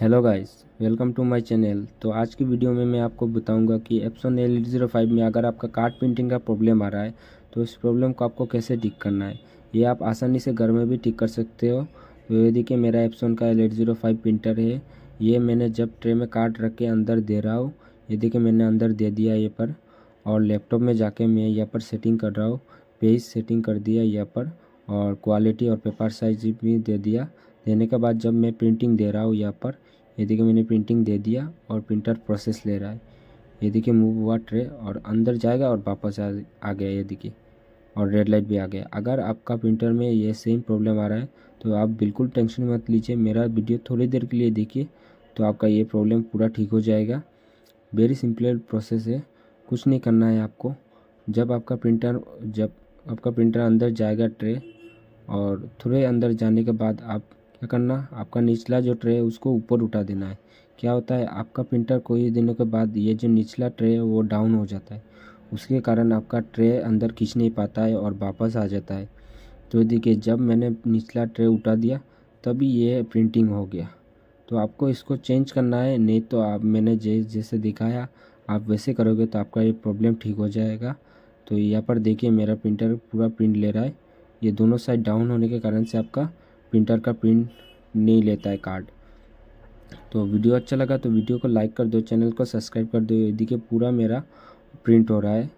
hello guys welcome to my channel तो आज की वीडियो में मैं आपको बताऊंगा कि एप्सन एल जीरो फाइव में अगर आपका कार्ड प्रिंटिंग का प्रॉब्लम आ रहा है तो इस प्रॉब्लम को आपको कैसे ठीक करना है ये आप आसानी से घर में भी ठीक कर सकते हो तो ये देखिए मेरा एप्सन का एल जीरो फाइव प्रिंटर है ये मैंने जब ट्रे में कार्ड रख के अंदर दे रहा हूँ ये देखिए मैंने अंदर दे दिया ये पर और लैपटॉप में जाके मैं यहाँ पर सेटिंग कर रहा हूँ पेज सेटिंग कर दिया यहाँ पर और क्वालिटी और पेपर साइज भी दे दिया देने के बाद जब मैं प्रिंटिंग दे रहा हूँ यहाँ पर ये देखिए मैंने प्रिंटिंग दे दिया और प्रिंटर प्रोसेस ले रहा है ये देखिए मूव हुआ ट्रे और अंदर जाएगा और वापस आ, आ गया ये देखिए और रेड लाइट भी आ गया अगर आपका प्रिंटर में ये सेम प्रॉब्लम आ रहा है तो आप बिल्कुल टेंशन मत लीजिए मेरा वीडियो थोड़ी देर के लिए देखिए तो आपका ये प्रॉब्लम पूरा ठीक हो जाएगा वेरी सिंपल प्रोसेस है कुछ नहीं करना है आपको जब आपका प्रिंटर जब आपका प्रिंटर अंदर जाएगा ट्रे और थोड़े अंदर जाने के बाद आप क्या करना आपका निचला जो ट्रे है उसको ऊपर उठा देना है क्या होता है आपका प्रिंटर कोई दिनों के बाद ये जो निचला ट्रे है वो डाउन हो जाता है उसके कारण आपका ट्रे अंदर खींच नहीं पाता है और वापस आ जाता है तो देखिए जब मैंने निचला ट्रे उठा दिया तभी ये प्रिंटिंग हो गया तो आपको इसको चेंज करना है नहीं तो आप मैंने जैसे दिखाया आप वैसे करोगे तो आपका ये प्रॉब्लम ठीक हो जाएगा तो यहाँ पर देखिए मेरा प्रिंटर पूरा प्रिंट ले रहा है ये दोनों साइड डाउन होने के कारण से आपका प्रिंटर का प्रिंट नहीं लेता है कार्ड तो वीडियो अच्छा लगा तो वीडियो को लाइक कर दो चैनल को सब्सक्राइब कर दो यदि कि पूरा मेरा प्रिंट हो रहा है